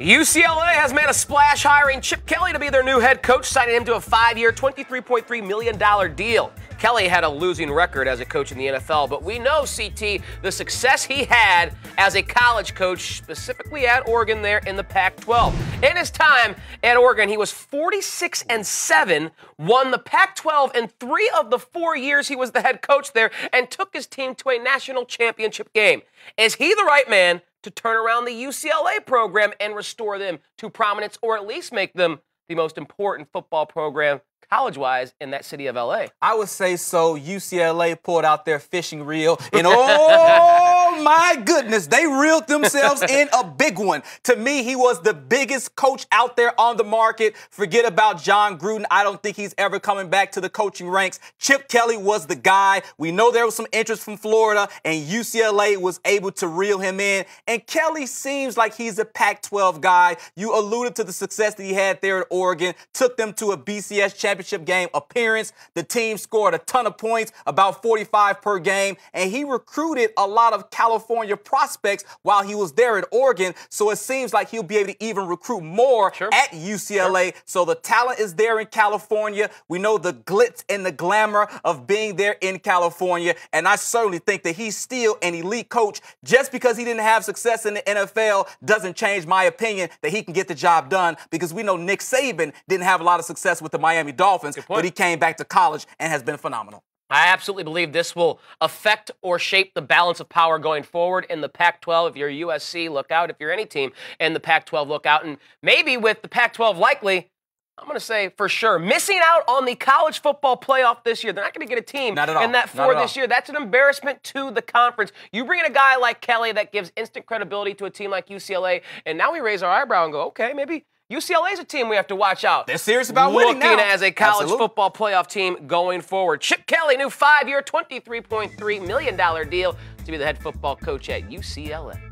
UCLA has made a splash hiring Chip Kelly to be their new head coach, signing him to a five year, $23.3 million deal. Kelly had a losing record as a coach in the NFL, but we know, CT, the success he had as a college coach, specifically at Oregon there in the Pac 12. In his time at Oregon, he was 46 and 7, won the Pac 12 in three of the four years he was the head coach there, and took his team to a national championship game. Is he the right man? to turn around the UCLA program and restore them to prominence or at least make them the most important football program college wise in that city of LA. I would say so. UCLA pulled out their fishing reel and oh! my goodness, they reeled themselves in a big one. To me, he was the biggest coach out there on the market. Forget about John Gruden. I don't think he's ever coming back to the coaching ranks. Chip Kelly was the guy. We know there was some interest from Florida, and UCLA was able to reel him in. And Kelly seems like he's a Pac 12 guy. You alluded to the success that he had there at Oregon, took them to a BCS championship game appearance. The team scored a ton of points, about 45 per game, and he recruited a lot of California California prospects while he was there at Oregon. So it seems like he'll be able to even recruit more sure. at UCLA. Sure. So the talent is there in California. We know the glitz and the glamour of being there in California. And I certainly think that he's still an elite coach. Just because he didn't have success in the NFL doesn't change my opinion that he can get the job done because we know Nick Saban didn't have a lot of success with the Miami Dolphins, but he came back to college and has been phenomenal. I absolutely believe this will affect or shape the balance of power going forward in the Pac 12. If you're USC, look out. If you're any team in the Pac 12, look out. And maybe with the Pac 12 likely, I'm going to say for sure, missing out on the college football playoff this year. They're not going to get a team in that four this year. That's an embarrassment to the conference. You bring in a guy like Kelly that gives instant credibility to a team like UCLA, and now we raise our eyebrow and go, okay, maybe UCLA is a team we have to watch out. They're serious about Looking winning now. as a college football playoff team going forward. Chip Kelly, new five-year, $23.3 million deal to be the head football coach at UCLA.